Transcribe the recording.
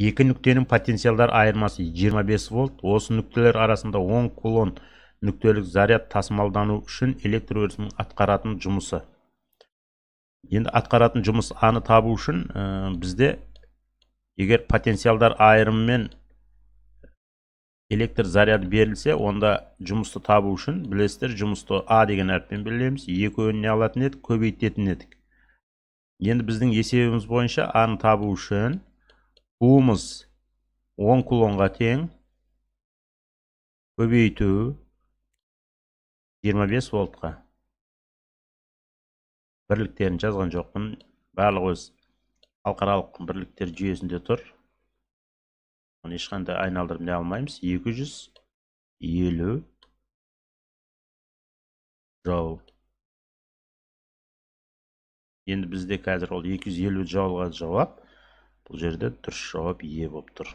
екі нүктенің потенциалдар айырмасы 25 вольт осы нүктелер арасында 10 кулон нүктелік заряд тасымалдану үшін электр өрісінің атқаратын жұмысы енді атқаратын жұмыс аны табу үшін э, бізде егер потенциалдар айырымымен электр заряды берілсе онда жұмысты табу үшін білесіздер жұмысты а деген әріппен белгілейміз екі не алатын едік көбейтетін едік енді біздің есебіміз бойынша аны табу үшін уымыз 10 кулонға тең көбейту 25 волтқа бірліктерін жазған жоқпын барлығы өз халықаралық бірліктер жүйесінде тұр оны ешқандай айналдырып не алмаймыз 250 жау енді бізде қазір ол 250 жауылға жауап бұл жерде дұрыс жауап е болып тұр